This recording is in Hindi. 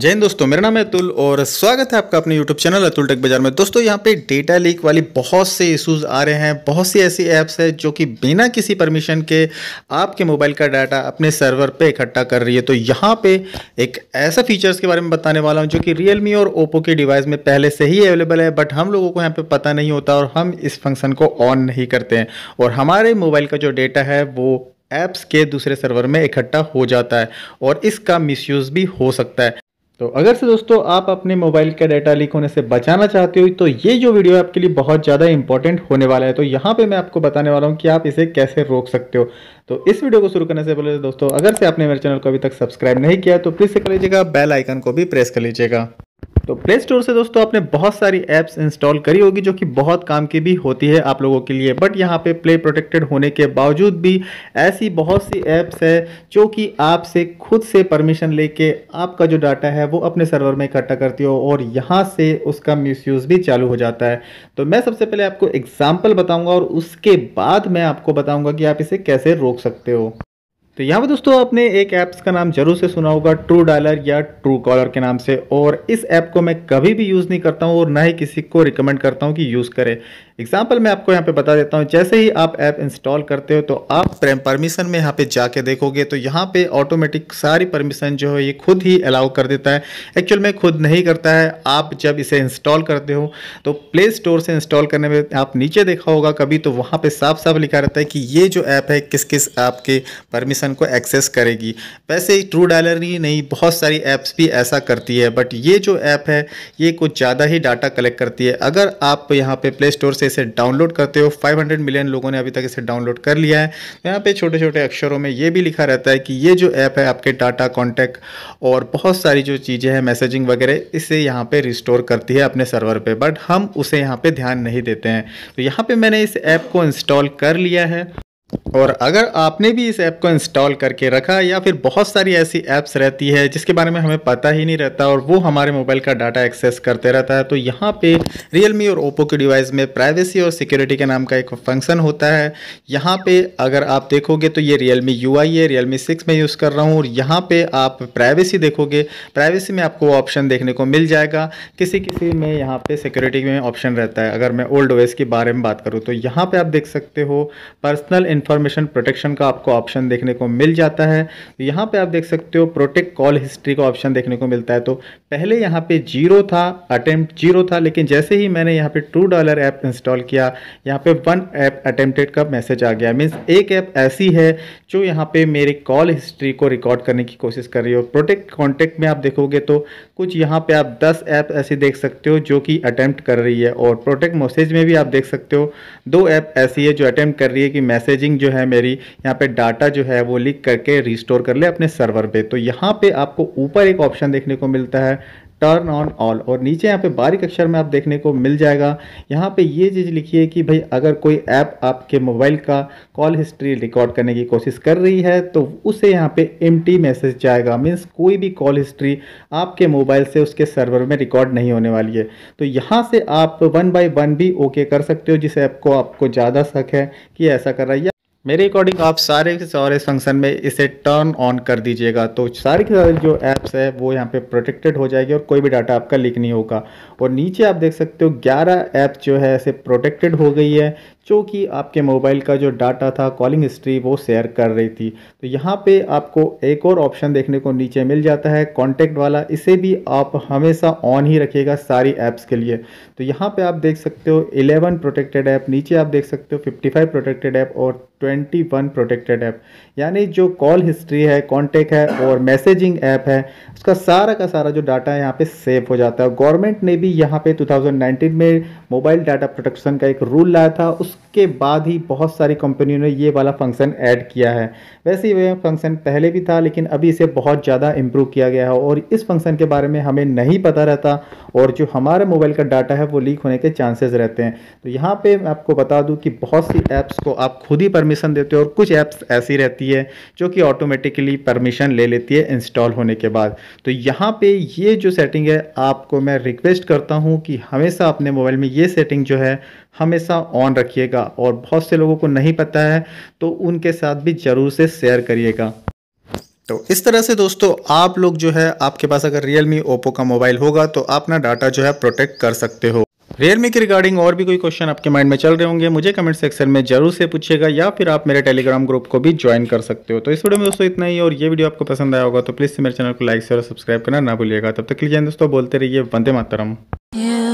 जय हिंद दोस्तों मेरा नाम है अतुल और स्वागत है आपका अपने YouTube चैनल अतुल टेक बाजार में दोस्तों यहाँ पे डेटा लीक वाली बहुत से इश्यूज आ रहे हैं बहुत सी ऐसी ऐप्स है जो कि बिना किसी परमिशन के आपके मोबाइल का डाटा अपने सर्वर पे इकट्ठा कर रही है तो यहाँ पे एक ऐसा फीचर्स के बारे में बताने वाला हूँ जो कि रियलमी और ओप्पो के डिवाइस में पहले से ही अवेलेबल है बट हम लोगों को यहाँ पर पता नहीं होता और हम इस फंक्शन को ऑन नहीं करते हैं और हमारे मोबाइल का जो डेटा है वो ऐप्स के दूसरे सर्वर में इकट्ठा हो जाता है और इसका मिसयूज़ भी हो सकता है तो अगर से दोस्तों आप अपने मोबाइल का डाटा लीक होने से बचाना चाहते हो तो ये जो वीडियो है आपके लिए बहुत ज़्यादा इंपॉर्टेंट होने वाला है तो यहाँ पे मैं आपको बताने वाला हूँ कि आप इसे कैसे रोक सकते हो तो इस वीडियो को शुरू करने से पहले दोस्तों अगर से आपने मेरे चैनल को अभी तक सब्सक्राइब नहीं किया तो प्लीज़ से कर लीजिएगा बेल आइकन को भी प्रेस कर लीजिएगा तो प्ले स्टोर से दोस्तों आपने बहुत सारी ऐप्स इंस्टॉल करी होगी जो कि बहुत काम की भी होती है आप लोगों के लिए बट यहाँ पे प्ले प्रोटेक्टेड होने के बावजूद भी ऐसी बहुत सी ऐप्स है जो कि आपसे खुद से परमिशन लेके आपका जो डाटा है वो अपने सर्वर में इकट्ठा करती हो और यहाँ से उसका मिस भी चालू हो जाता है तो मैं सबसे पहले आपको एग्जाम्पल बताऊँगा और उसके बाद मैं आपको बताऊँगा कि आप इसे कैसे रोक सकते हो तो यहाँ पर दोस्तों आपने एक ऐप्स का नाम जरूर से सुना होगा ट्रू डालर या ट्रू कॉलर के नाम से और इस ऐप को मैं कभी भी यूज़ नहीं करता हूँ और ना ही किसी को रिकमेंड करता हूँ कि यूज़ करें एग्जाम्पल मैं आपको यहाँ पे बता देता हूँ जैसे ही आप ऐप इंस्टॉल करते हो तो आप प्रेम परमिशन में यहाँ पे जाके देखोगे तो यहाँ पे ऑटोमेटिक सारी परमिशन जो है ये खुद ही अलाउ कर देता है एक्चुअल में खुद नहीं करता है आप जब इसे इंस्टॉल करते हो तो प्ले स्टोर से इंस्टॉल करने में आप नीचे देखा होगा कभी तो वहाँ पर साफ साफ लिखा रहता है कि ये जो ऐप है किस किस आपके परमिशन को एक्सेस करेगी वैसे ट्रू डायलर ही नहीं बहुत सारी ऐप्स भी ऐसा करती है बट ये जो ऐप है ये कुछ ज़्यादा ही डाटा कलेक्ट करती है अगर आप यहाँ पर प्ले स्टोर से इसे डाउनलोड करते हो 500 मिलियन लोगों ने अभी तक इसे डाउनलोड कर लिया है तो यहाँ पे छोटे छोटे अक्षरों में ये भी लिखा रहता है कि ये जो ऐप है आपके डाटा कॉन्टैक्ट और बहुत सारी जो चीज़ें हैं मैसेजिंग वगैरह इसे यहाँ पर रिस्टोर करती है अपने सर्वर पर बट हम उसे यहाँ पर ध्यान नहीं देते हैं तो यहाँ पर मैंने इस ऐप को इंस्टॉल कर लिया है और अगर आपने भी इस ऐप को इंस्टॉल करके रखा या फिर बहुत सारी ऐसी ऐप्स रहती है जिसके बारे में हमें पता ही नहीं रहता और वो हमारे मोबाइल का डाटा एक्सेस करते रहता है तो यहाँ पे Realme और ओप्पो के डिवाइस में प्राइवेसी और सिक्योरिटी के नाम का एक फंक्शन होता है यहाँ पे अगर आप देखोगे तो ये मी यू आई है मी सिक्स में यूज़ कर रहा हूँ और यहाँ पर आप प्राइवेसी देखोगे प्राइवेसी में आपको ऑप्शन देखने को मिल जाएगा किसी किसी में यहाँ पर सिक्योरिटी में ऑप्शन रहता है अगर मैं ओल्ड वेज़ के बारे में बात करूँ तो यहाँ पर आप देख सकते हो पर्सनल इन्फॉर्म इन्फॉर्मेशन प्रोटेक्शन का आपको ऑप्शन देखने को मिल जाता है तो यहाँ पे आप देख सकते हो प्रोटेक्ट कॉल हिस्ट्री का ऑप्शन देखने को मिलता है तो पहले यहाँ पे जीरो था अटेम्प्ट जीरो था लेकिन जैसे ही मैंने यहाँ पे टू डॉलर ऐप इंस्टॉल किया यहाँ पे वन ऐप अटेम्प्टेड का मैसेज आ गया मीन्स एक ऐप ऐसी है जो यहाँ पे मेरे कॉल हिस्ट्री को रिकॉर्ड करने की कोशिश कर रही है और प्रोटेक्ट कॉन्टेक्ट में आप देखोगे तो कुछ यहाँ पे आप 10 ऐप ऐसे देख सकते हो जो कि अटैम्प्ट कर रही है और प्रोटेक्ट मैसेज में भी आप देख सकते हो दो ऐप ऐसी है जो अटैम्प्ट कर रही है कि मैसेजिंग जो है मेरी यहाँ पे डाटा जो है वो लीक करके रिस्टोर कर ले अपने सर्वर पे तो यहाँ पे आपको ऊपर एक ऑप्शन देखने को मिलता है टर्न ऑन ऑल और नीचे यहाँ पे बारीक अक्षर में आप देखने को मिल जाएगा यहाँ पे ये चीज़ लिखी है कि भाई अगर कोई ऐप आपके मोबाइल का कॉल हिस्ट्री रिकॉर्ड करने की कोशिश कर रही है तो उसे यहाँ पे एम मैसेज जाएगा मीन्स कोई भी कॉल हिस्ट्री आपके मोबाइल से उसके सर्वर में रिकॉर्ड नहीं होने वाली है तो यहाँ से आप वन बाई वन भी ओके कर सकते हो जिस ऐप को आपको ज़्यादा शक है कि ऐसा कर रहा है मेरे अकॉर्डिंग आप सारे के सारे फंक्शन में इसे टर्न ऑन कर दीजिएगा तो सारे के सारे जो ऐप्स है वो यहाँ पे प्रोटेक्टेड हो जाएगी और कोई भी डाटा आपका लीक नहीं होगा और नीचे आप देख सकते हो 11 ऐप जो है ऐसे प्रोटेक्टेड हो गई है जो कि आपके मोबाइल का जो डाटा था कॉलिंग हिस्ट्री वो शेयर कर रही थी तो यहाँ पे आपको एक और ऑप्शन देखने को नीचे मिल जाता है कॉन्टेक्ट वाला इसे भी आप हमेशा ऑन ही रखिएगा सारी ऐप्स के लिए तो यहाँ पे आप देख सकते हो 11 प्रोटेक्टेड ऐप नीचे आप देख सकते हो 55 प्रोटेक्टेड ऐप और 21 प्रोटेक्टेड ऐप यानी जो कॉल हिस्ट्री है कॉन्टेक्ट है और मैसेजिंग ऐप है उसका सारा का सारा जो डाटा है यहाँ पे सेव हो जाता है गवर्नमेंट ने भी यहाँ पे 2019 में मोबाइल डाटा प्रोटेक्शन का एक रूल लाया था उस उसके बाद ही बहुत सारी कंपनियों ने ये वाला फंक्शन ऐड किया है वैसे वह फंक्शन पहले भी था लेकिन अभी इसे बहुत ज़्यादा इम्प्रूव किया गया है और इस फंक्शन के बारे में हमें नहीं पता रहता और जो हमारे मोबाइल का डाटा है वो लीक होने के चांसेस रहते हैं तो यहाँ पर मैं आपको बता दूँ कि बहुत सी ऐप्स को आप खुद ही परमिशन देते हो और कुछ ऐप्स ऐसी रहती है जो कि ऑटोमेटिकली परमिशन ले लेती है इंस्टॉल होने के बाद तो यहाँ पर ये जो सेटिंग है आपको मैं रिक्वेस्ट करता हूँ कि हमेशा अपने मोबाइल में ये सेटिंग जो है हमेशा ऑन रखिए करिएगा और बहुत से लोगों को नहीं पता है तो उनके साथ भी ज़रूर से शेयर करिएगा तो इस तरह से दोस्तों आप लोग जो है आपके पास अगर रियलमी ओप्पो का मोबाइल होगा तो आप अपना डाटा जो है प्रोटेक्ट कर सकते हो रियलमी के रिगार्डिंग और भी कोई क्वेश्चन आपके माइंड में चल रहे होंगे मुझे कमेंट सेक्शन में जरूर से पूछिएगा या फिर आप मेरे टेलीग्राम ग्रुप को भी ज्वाइन कर सकते हो तो इस वीडियो में दोस्तों इतना ही और ये वीडियो आपको पसंद आया होगा तो प्लीज़ मेरे चैनल को लाइक शेयर और सब्सक्राइब करना ना भूलिएगा तब तक लीजिए दोस्तों बोलते रहिए वंदे मातरम yeah.